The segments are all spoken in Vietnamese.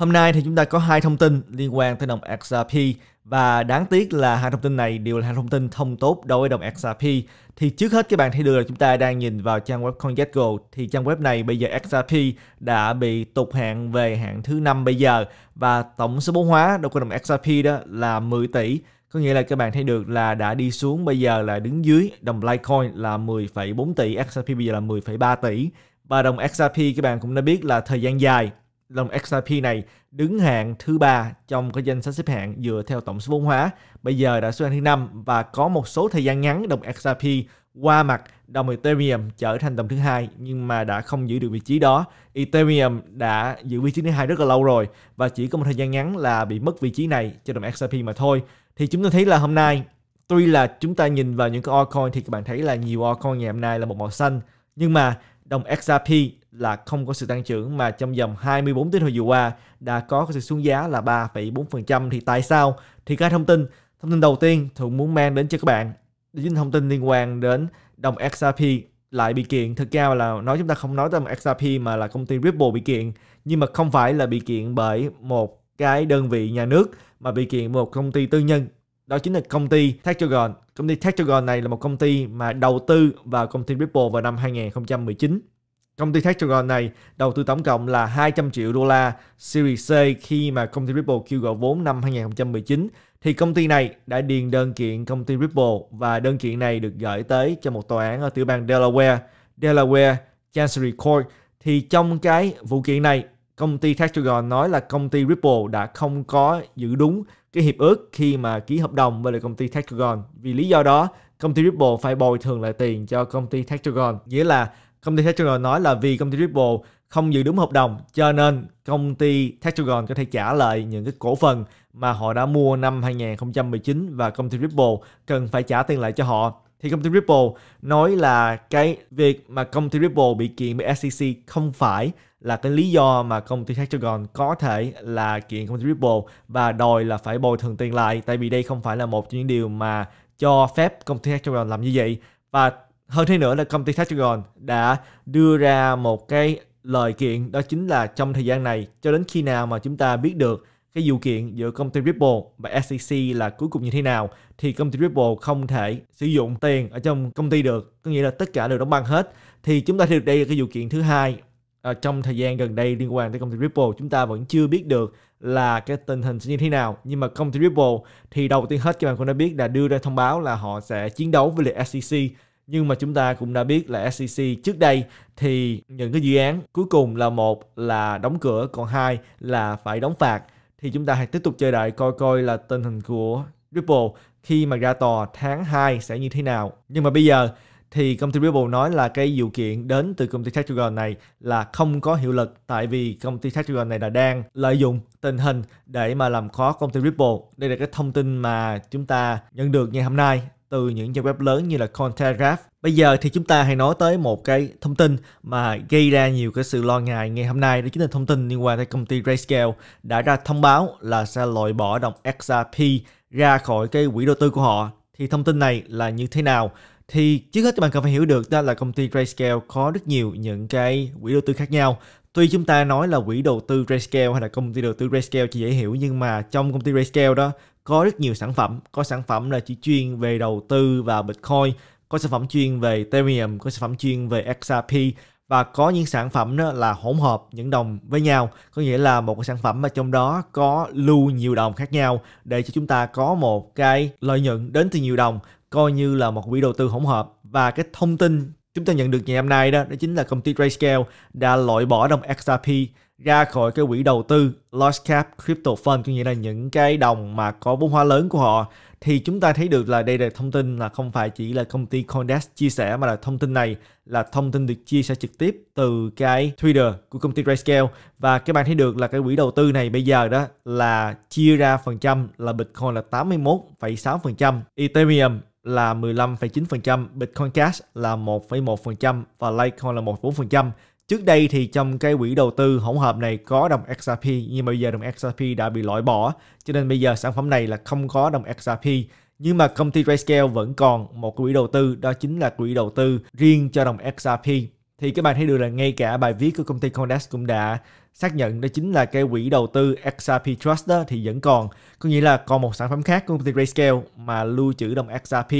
Hôm nay thì chúng ta có hai thông tin liên quan tới đồng XRP và đáng tiếc là hai thông tin này đều là hai thông tin thông tốt đối với đồng XRP. Thì trước hết các bạn thấy được là chúng ta đang nhìn vào trang web CoinGecko thì trang web này bây giờ XRP đã bị tụt hạng về hạng thứ năm bây giờ và tổng số vốn hóa đối với đồng XRP đó là 10 tỷ. Có nghĩa là các bạn thấy được là đã đi xuống bây giờ là đứng dưới đồng Litecoin là 10,4 tỷ, XRP bây giờ là 10,3 tỷ. Và đồng XRP các bạn cũng đã biết là thời gian dài dòng XRP này đứng hạng thứ ba trong cái danh sách xếp hạng dựa theo tổng số vốn hóa. Bây giờ đã xuống thứ năm và có một số thời gian ngắn đồng XRP qua mặt đồng Ethereum trở thành tầm thứ hai nhưng mà đã không giữ được vị trí đó. Ethereum đã giữ vị trí thứ hai rất là lâu rồi và chỉ có một thời gian ngắn là bị mất vị trí này cho đồng XRP mà thôi. Thì chúng ta thấy là hôm nay tuy là chúng ta nhìn vào những cái altcoin thì các bạn thấy là nhiều altcoin ngày hôm nay là một màu xanh nhưng mà đồng XRP là không có sự tăng trưởng mà trong vòng 24 tiếng hồi vừa qua đã có sự xuống giá là 3,4% thì tại sao? Thì cái thông tin thông tin đầu tiên Thuận muốn mang đến cho các bạn chính thông tin liên quan đến đồng XRP lại bị kiện thực ra là nói chúng ta không nói tới XRP mà là công ty Ripple bị kiện nhưng mà không phải là bị kiện bởi một cái đơn vị nhà nước mà bị kiện một công ty tư nhân đó chính là công ty Tetragon công ty Tetragon này là một công ty mà đầu tư vào công ty Ripple vào năm 2019 Công ty Tetragon này đầu tư tổng cộng là 200 triệu đô la Series C khi mà công ty Ripple kêu gọi vốn năm 2019 thì công ty này đã điền đơn kiện công ty Ripple và đơn kiện này được gửi tới cho một tòa án ở tiểu bang Delaware, Delaware Chancery Court. Thì trong cái vụ kiện này, công ty Tetragon nói là công ty Ripple đã không có giữ đúng cái hiệp ước khi mà ký hợp đồng với lại công ty Tetragon. Vì lý do đó, công ty Ripple phải bồi thường lại tiền cho công ty Tetragon, nghĩa là công ty Tetragon nói là vì công ty Ripple không giữ đúng hợp đồng cho nên công ty Tetragon có thể trả lại những cái cổ phần mà họ đã mua năm 2019 và công ty Ripple cần phải trả tiền lại cho họ. Thì công ty Ripple nói là cái việc mà công ty Ripple bị kiện với SEC không phải là cái lý do mà công ty Tetragon có thể là kiện công ty Ripple và đòi là phải bồi thường tiền lại tại vì đây không phải là một trong những điều mà cho phép công ty Tetragon làm như vậy và hơn thế nữa là công ty Tactical đã đưa ra một cái lời kiện đó chính là trong thời gian này cho đến khi nào mà chúng ta biết được cái vụ kiện giữa công ty Ripple và SEC là cuối cùng như thế nào thì công ty Ripple không thể sử dụng tiền ở trong công ty được có nghĩa là tất cả đều đóng băng hết thì chúng ta thấy được đây là cái vụ kiện thứ hai ở ờ, trong thời gian gần đây liên quan tới công ty Ripple chúng ta vẫn chưa biết được là cái tình hình sẽ như thế nào nhưng mà công ty Ripple thì đầu tiên hết các bạn cũng đã biết là đưa ra thông báo là họ sẽ chiến đấu với lại SEC nhưng mà chúng ta cũng đã biết là SEC trước đây thì những cái dự án cuối cùng là một là đóng cửa còn hai là phải đóng phạt thì chúng ta hãy tiếp tục chờ đợi coi coi là tình hình của Ripple khi mà ra tòa tháng 2 sẽ như thế nào. Nhưng mà bây giờ thì công ty Ripple nói là cái vụ kiện đến từ công ty Tetragon này là không có hiệu lực tại vì công ty Tetragon này là đang lợi dụng tình hình để mà làm khó công ty Ripple. Đây là cái thông tin mà chúng ta nhận được ngày hôm nay từ những trang web lớn như là Cointelegraph. Bây giờ thì chúng ta hãy nói tới một cái thông tin mà gây ra nhiều cái sự lo ngại ngày hôm nay đó chính là thông tin liên quan tới công ty Grayscale đã ra thông báo là sẽ loại bỏ đồng XRP ra khỏi cái quỹ đầu tư của họ. Thì thông tin này là như thế nào? Thì trước hết các bạn cần phải hiểu được đó là công ty Grayscale có rất nhiều những cái quỹ đầu tư khác nhau Tuy chúng ta nói là quỹ đầu tư Grayscale hay là công ty đầu tư Grayscale chỉ dễ hiểu nhưng mà trong công ty Grayscale đó có rất nhiều sản phẩm có sản phẩm là chỉ chuyên về đầu tư vào bitcoin có sản phẩm chuyên về ethereum có sản phẩm chuyên về xrp và có những sản phẩm đó là hỗn hợp những đồng với nhau có nghĩa là một cái sản phẩm mà trong đó có lưu nhiều đồng khác nhau để cho chúng ta có một cái lợi nhuận đến từ nhiều đồng coi như là một quỹ đầu tư hỗn hợp và cái thông tin Chúng ta nhận được ngày hôm nay đó, đó chính là công ty Grayscale đã loại bỏ đồng XRP ra khỏi cái quỹ đầu tư large cap crypto fund có nghĩa là những cái đồng mà có vốn hóa lớn của họ thì chúng ta thấy được là đây là thông tin là không phải chỉ là công ty Coindesk chia sẻ mà là thông tin này là thông tin được chia sẻ trực tiếp từ cái Twitter của công ty Grayscale và các bạn thấy được là cái quỹ đầu tư này bây giờ đó là chia ra phần trăm là Bitcoin là 81,6%, Ethereum là 15,9%, Bitcoin Cash là 1,1% và Litecoin là 1,4%. Trước đây thì trong cái quỹ đầu tư hỗn hợp này có đồng XRP nhưng mà bây giờ đồng XRP đã bị loại bỏ cho nên bây giờ sản phẩm này là không có đồng XRP nhưng mà công ty Grayscale vẫn còn một quỹ đầu tư đó chính là quỹ đầu tư riêng cho đồng XRP thì các bạn thấy được là ngay cả bài viết của công ty Condex cũng đã xác nhận đó chính là cái quỹ đầu tư XRP Trust đó thì vẫn còn có nghĩa là còn một sản phẩm khác của công ty Grayscale mà lưu trữ đồng XRP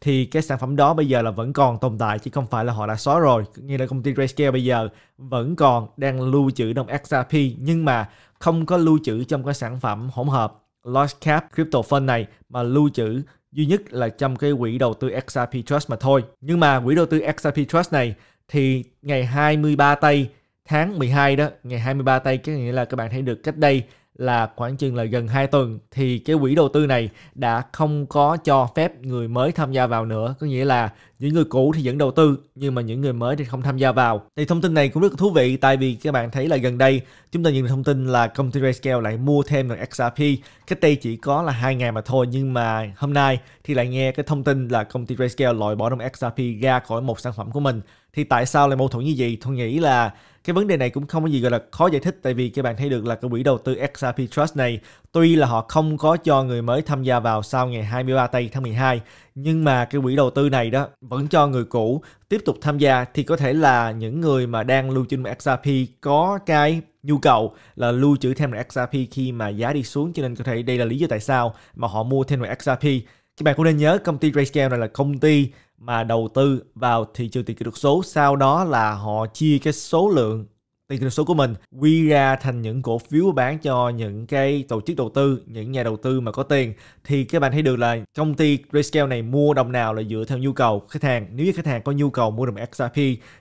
thì cái sản phẩm đó bây giờ là vẫn còn tồn tại chứ không phải là họ đã xóa rồi có nghĩa là công ty Grayscale bây giờ vẫn còn đang lưu trữ đồng XRP nhưng mà không có lưu trữ trong cái sản phẩm hỗn hợp large cap crypto fund này mà lưu trữ duy nhất là trong cái quỹ đầu tư XRP Trust mà thôi nhưng mà quỹ đầu tư XRP Trust này thì ngày 23 tây tháng 12 đó, ngày 23 tây có nghĩa là các bạn thấy được cách đây là khoảng chừng là gần 2 tuần thì cái quỹ đầu tư này đã không có cho phép người mới tham gia vào nữa có nghĩa là những người cũ thì vẫn đầu tư nhưng mà những người mới thì không tham gia vào thì thông tin này cũng rất thú vị tại vì các bạn thấy là gần đây chúng ta nhìn được thông tin là công ty RayScale lại mua thêm được XRP cách đây chỉ có là hai ngày mà thôi nhưng mà hôm nay thì lại nghe cái thông tin là công ty RayScale loại bỏ đồng XRP ra khỏi một sản phẩm của mình thì tại sao lại mâu thuẫn như vậy tôi nghĩ là cái vấn đề này cũng không có gì gọi là khó giải thích tại vì các bạn thấy được là cái quỹ đầu tư XRP Trust này tuy là họ không có cho người mới tham gia vào sau ngày 23 tây tháng 12 nhưng mà cái quỹ đầu tư này đó vẫn cho người cũ tiếp tục tham gia thì có thể là những người mà đang lưu trữ XRP có cái nhu cầu là lưu trữ thêm XRP khi mà giá đi xuống cho nên có thể đây là lý do tại sao mà họ mua thêm XRP các bạn cũng nên nhớ công ty Grayscale này là công ty mà đầu tư vào thị trường tiền kỹ thuật số sau đó là họ chia cái số lượng tiền kỹ thuật số của mình quy ra thành những cổ phiếu bán cho những cái tổ chức đầu tư những nhà đầu tư mà có tiền thì các bạn thấy được là công ty Grayscale này mua đồng nào là dựa theo nhu cầu khách hàng nếu như khách hàng có nhu cầu mua đồng XRP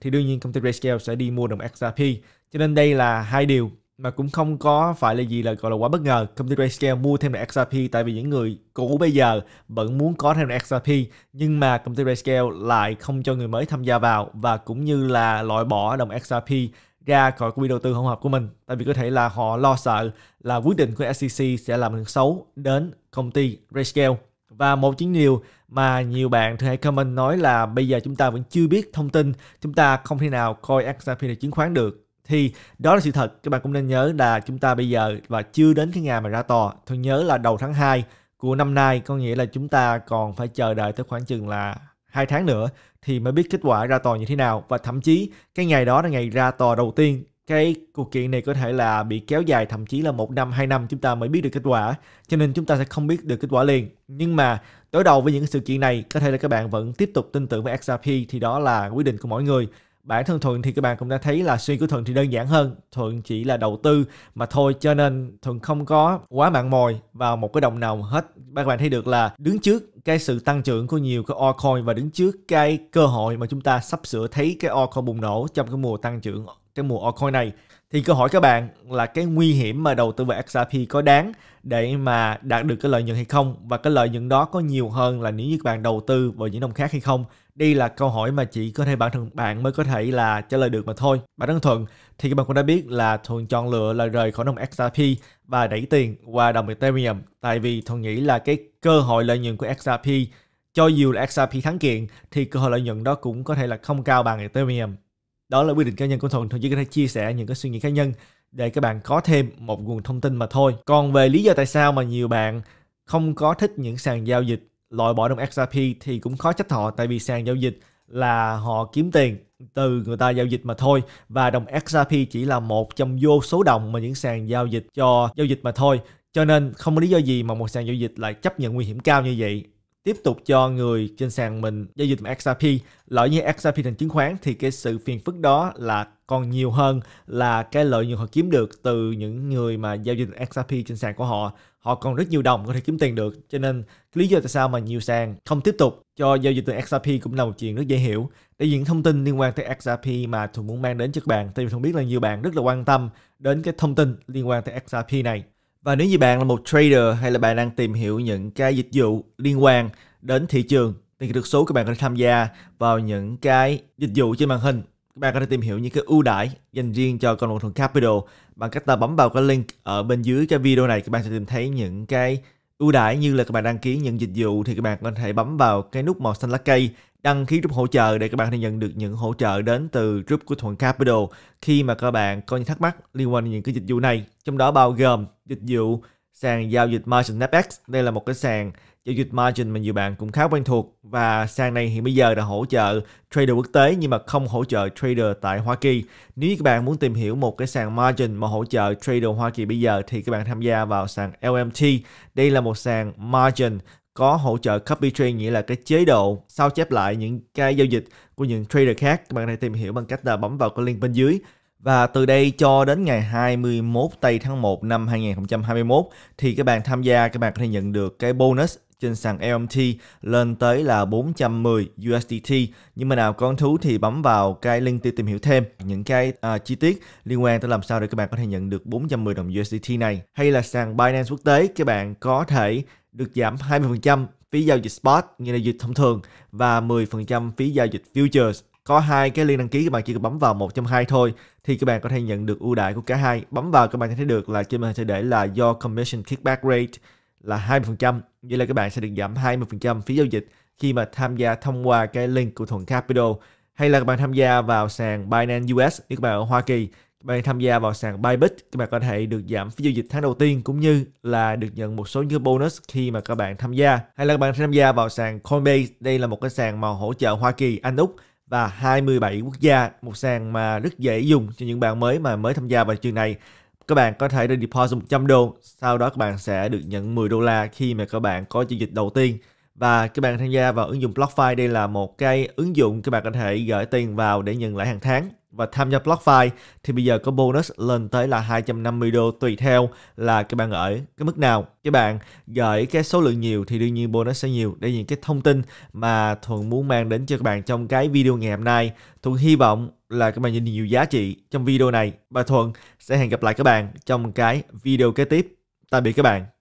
thì đương nhiên công ty Grayscale sẽ đi mua đồng XRP cho nên đây là hai điều mà cũng không có phải là gì là gọi là quá bất ngờ công ty Grayscale mua thêm là XRP tại vì những người cũ bây giờ vẫn muốn có thêm là XRP nhưng mà công ty Grayscale lại không cho người mới tham gia vào và cũng như là loại bỏ đồng XRP ra khỏi quỹ đầu tư không hợp của mình tại vì có thể là họ lo sợ là quyết định của SEC sẽ làm được xấu đến công ty Grayscale và một chiến điều mà nhiều bạn thường hay comment nói là bây giờ chúng ta vẫn chưa biết thông tin chúng ta không thể nào coi XRP là chứng khoán được thì đó là sự thật các bạn cũng nên nhớ là chúng ta bây giờ và chưa đến cái ngày mà ra tòa tôi nhớ là đầu tháng 2 của năm nay có nghĩa là chúng ta còn phải chờ đợi tới khoảng chừng là hai tháng nữa thì mới biết kết quả ra tòa như thế nào và thậm chí cái ngày đó là ngày ra tòa đầu tiên cái cuộc kiện này có thể là bị kéo dài thậm chí là một năm hai năm chúng ta mới biết được kết quả cho nên chúng ta sẽ không biết được kết quả liền nhưng mà đối đầu với những sự kiện này có thể là các bạn vẫn tiếp tục tin tưởng với XRP thì đó là quyết định của mỗi người bản thân thuận thì các bạn cũng đã thấy là suy của thuận thì đơn giản hơn thuận chỉ là đầu tư mà thôi cho nên thuận không có quá mặn mòi vào một cái đồng nào hết các bạn thấy được là đứng trước cái sự tăng trưởng của nhiều cái altcoin và đứng trước cái cơ hội mà chúng ta sắp sửa thấy cái altcoin bùng nổ trong cái mùa tăng trưởng cái mùa altcoin này thì câu hỏi các bạn là cái nguy hiểm mà đầu tư vào XRP có đáng để mà đạt được cái lợi nhuận hay không và cái lợi nhuận đó có nhiều hơn là nếu như các bạn đầu tư vào những đồng khác hay không đây là câu hỏi mà chỉ có thể bản thân bạn mới có thể là trả lời được mà thôi. Bản thân Thuận thì các bạn cũng đã biết là Thuận chọn lựa là rời khỏi đồng XRP và đẩy tiền qua đồng Ethereum tại vì Thuận nghĩ là cái cơ hội lợi nhuận của XRP cho dù là XRP thắng kiện thì cơ hội lợi nhuận đó cũng có thể là không cao bằng Ethereum. Đó là quyết định cá nhân của Thuận, Thuận chỉ có thể chia sẻ những cái suy nghĩ cá nhân để các bạn có thêm một nguồn thông tin mà thôi. Còn về lý do tại sao mà nhiều bạn không có thích những sàn giao dịch loại bỏ đồng XRP thì cũng khó trách họ tại vì sàn giao dịch là họ kiếm tiền từ người ta giao dịch mà thôi và đồng XRP chỉ là một trong vô số đồng mà những sàn giao dịch cho giao dịch mà thôi cho nên không có lý do gì mà một sàn giao dịch lại chấp nhận nguy hiểm cao như vậy tiếp tục cho người trên sàn mình giao dịch XRP lỡ như XRP thành chứng khoán thì cái sự phiền phức đó là còn nhiều hơn là cái lợi nhuận họ kiếm được từ những người mà giao dịch XRP trên sàn của họ họ còn rất nhiều đồng có thể kiếm tiền được cho nên lý do tại sao mà nhiều sàn không tiếp tục cho giao dịch từ XRP cũng là một chuyện rất dễ hiểu để những thông tin liên quan tới XRP mà tôi muốn mang đến cho các bạn thì tôi không biết là nhiều bạn rất là quan tâm đến cái thông tin liên quan tới XRP này và nếu như bạn là một trader hay là bạn đang tìm hiểu những cái dịch vụ liên quan đến thị trường thì được số các bạn có thể tham gia vào những cái dịch vụ trên màn hình các bạn có thể tìm hiểu những cái ưu đãi dành riêng cho con Thuận Capital bằng cách là bấm vào cái link ở bên dưới cái video này các bạn sẽ tìm thấy những cái ưu đãi như là các bạn đăng ký những dịch vụ thì các bạn có thể bấm vào cái nút màu xanh lá cây đăng ký group hỗ trợ để các bạn có thể nhận được những hỗ trợ đến từ group của Thuận Capital khi mà các bạn có những thắc mắc liên quan đến những cái dịch vụ này trong đó bao gồm dịch vụ sàn giao dịch Margin FX đây là một cái sàn Giao dịch margin mà nhiều bạn cũng khá quen thuộc và sàn này hiện bây giờ đã hỗ trợ trader quốc tế nhưng mà không hỗ trợ trader tại Hoa Kỳ. Nếu như các bạn muốn tìm hiểu một cái sàn margin mà hỗ trợ trader Hoa Kỳ bây giờ thì các bạn tham gia vào sàn LMT. Đây là một sàn margin có hỗ trợ copy trade nghĩa là cái chế độ sao chép lại những cái giao dịch của những trader khác. Các bạn hãy tìm hiểu bằng cách là bấm vào cái link bên dưới. Và từ đây cho đến ngày 21 tây tháng 1 năm 2021 thì các bạn tham gia các bạn có thể nhận được cái bonus trên sàn LMT lên tới là 410 USDT. Nhưng mà nào có thú thì bấm vào cái link để tìm hiểu thêm những cái à, chi tiết liên quan tới làm sao để các bạn có thể nhận được 410 đồng USDT này. Hay là sàn Binance quốc tế các bạn có thể được giảm 20% phí giao dịch spot như là dịch thông thường và 10% phí giao dịch futures có hai cái liên đăng ký các bạn chỉ cần bấm vào một trong hai thôi thì các bạn có thể nhận được ưu đại của cả hai bấm vào các bạn sẽ thấy được là trên màn hình sẽ để là do commission kickback rate là 20%. Vậy là các bạn sẽ được giảm 20% phí giao dịch khi mà tham gia thông qua cái link của Thuận Capital hay là các bạn tham gia vào sàn Binance US nếu các bạn ở Hoa Kỳ các bạn tham gia vào sàn Bybit các bạn có thể được giảm phí giao dịch tháng đầu tiên cũng như là được nhận một số những bonus khi mà các bạn tham gia hay là các bạn tham gia vào sàn Coinbase đây là một cái sàn mà hỗ trợ Hoa Kỳ Anh Úc và 27 quốc gia một sàn mà rất dễ dùng cho những bạn mới mà mới tham gia vào trường này các bạn có thể để deposit 100 đô, sau đó các bạn sẽ được nhận 10 đô la khi mà các bạn có giao dịch đầu tiên. Và các bạn tham gia vào ứng dụng BlockFi, đây là một cái ứng dụng các bạn có thể gửi tiền vào để nhận lãi hàng tháng. Và tham gia BlockFi thì bây giờ có bonus lên tới là 250 đô tùy theo là các bạn ở cái mức nào. Các bạn gửi cái số lượng nhiều thì đương nhiên bonus sẽ nhiều. Đây là những cái thông tin mà Thuận muốn mang đến cho các bạn trong cái video ngày hôm nay. Thuận hy vọng là các bạn nhìn nhiều giá trị trong video này. Bà Thuận sẽ hẹn gặp lại các bạn trong cái video kế tiếp. Tạm biệt các bạn.